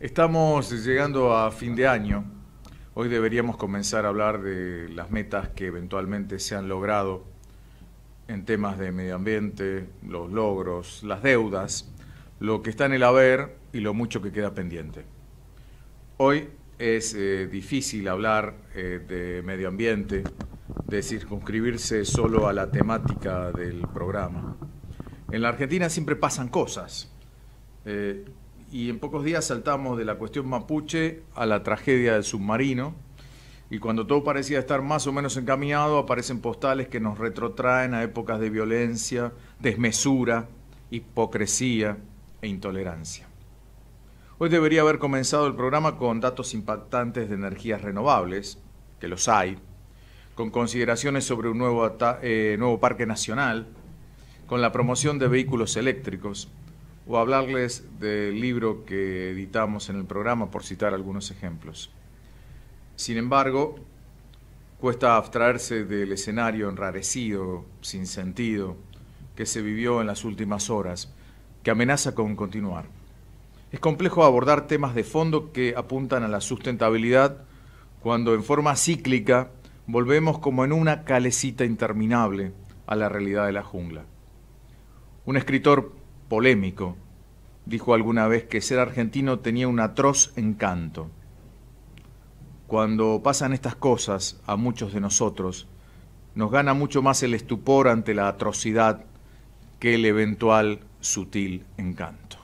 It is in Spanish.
Estamos llegando a fin de año. Hoy deberíamos comenzar a hablar de las metas que eventualmente se han logrado en temas de medio ambiente, los logros, las deudas, lo que está en el haber y lo mucho que queda pendiente. Hoy es eh, difícil hablar eh, de medio ambiente, de circunscribirse solo a la temática del programa. En la Argentina siempre pasan cosas. Eh, y en pocos días saltamos de la cuestión mapuche a la tragedia del submarino. Y cuando todo parecía estar más o menos encaminado, aparecen postales que nos retrotraen a épocas de violencia, desmesura, hipocresía e intolerancia. Hoy debería haber comenzado el programa con datos impactantes de energías renovables, que los hay, con consideraciones sobre un nuevo, eh, nuevo parque nacional, con la promoción de vehículos eléctricos, o hablarles del libro que editamos en el programa, por citar algunos ejemplos. Sin embargo, cuesta abstraerse del escenario enrarecido, sin sentido, que se vivió en las últimas horas, que amenaza con continuar. Es complejo abordar temas de fondo que apuntan a la sustentabilidad cuando en forma cíclica volvemos como en una calecita interminable a la realidad de la jungla. Un escritor polémico. Dijo alguna vez que ser argentino tenía un atroz encanto. Cuando pasan estas cosas a muchos de nosotros, nos gana mucho más el estupor ante la atrocidad que el eventual sutil encanto.